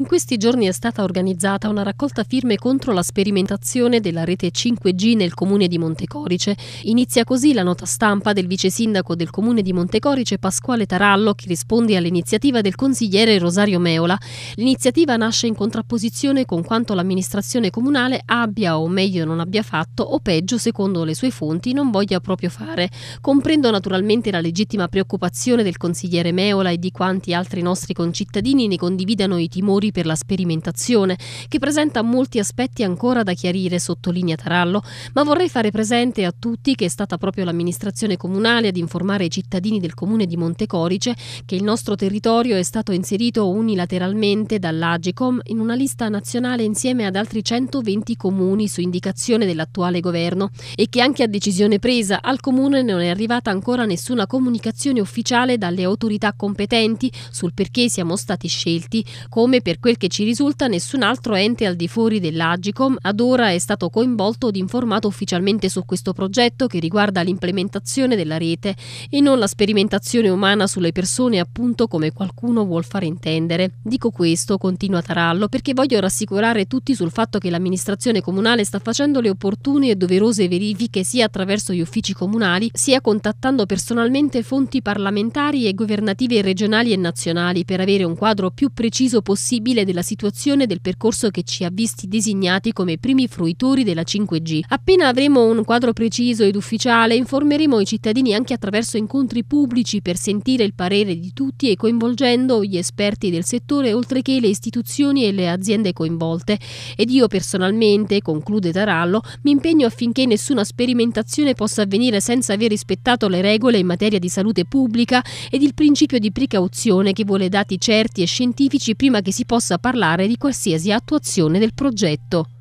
In questi giorni è stata organizzata una raccolta firme contro la sperimentazione della rete 5G nel comune di Montecorice. Inizia così la nota stampa del vice sindaco del comune di Montecorice Pasquale Tarallo che risponde all'iniziativa del consigliere Rosario Meola. L'iniziativa nasce in contrapposizione con quanto l'amministrazione comunale abbia o meglio non abbia fatto o peggio secondo le sue fonti non voglia proprio fare. Comprendo naturalmente la legittima preoccupazione del consigliere Meola e di quanti altri nostri concittadini ne condividano i timori laboratori per la sperimentazione, che presenta molti aspetti ancora da chiarire, sottolinea Tarallo, ma vorrei fare presente a tutti che è stata proprio l'amministrazione comunale ad informare i cittadini del comune di Montecorice che il nostro territorio è stato inserito unilateralmente dall'Agicom in una lista nazionale insieme ad altri 120 comuni su indicazione dell'attuale governo e che anche a decisione presa al comune non è arrivata ancora nessuna comunicazione ufficiale dalle autorità competenti sul perché siamo stati scelti, come per quel che ci risulta, nessun altro ente al di fuori dell'Agicom ad ora è stato coinvolto ed informato ufficialmente su questo progetto che riguarda l'implementazione della rete e non la sperimentazione umana sulle persone, appunto come qualcuno vuol far intendere. Dico questo, continua Tarallo, perché voglio rassicurare tutti sul fatto che l'amministrazione comunale sta facendo le opportune e doverose verifiche sia attraverso gli uffici comunali, sia contattando personalmente fonti parlamentari e governative regionali e nazionali per avere un quadro più preciso possibile stabile della situazione del percorso che ci ha visti designati come primi fruitori della 5G. Appena avremo un quadro preciso ed ufficiale informeremo i cittadini anche attraverso incontri pubblici per sentire il parere di tutti e coinvolgendo gli esperti del settore oltre che le istituzioni e le aziende coinvolte. Ed io personalmente, conclude Tarallo, mi impegno affinché nessuna sperimentazione possa avvenire senza aver rispettato le regole in materia di salute pubblica ed il principio di precauzione che vuole dati certi e scientifici prima che si possa parlare di qualsiasi attuazione del progetto.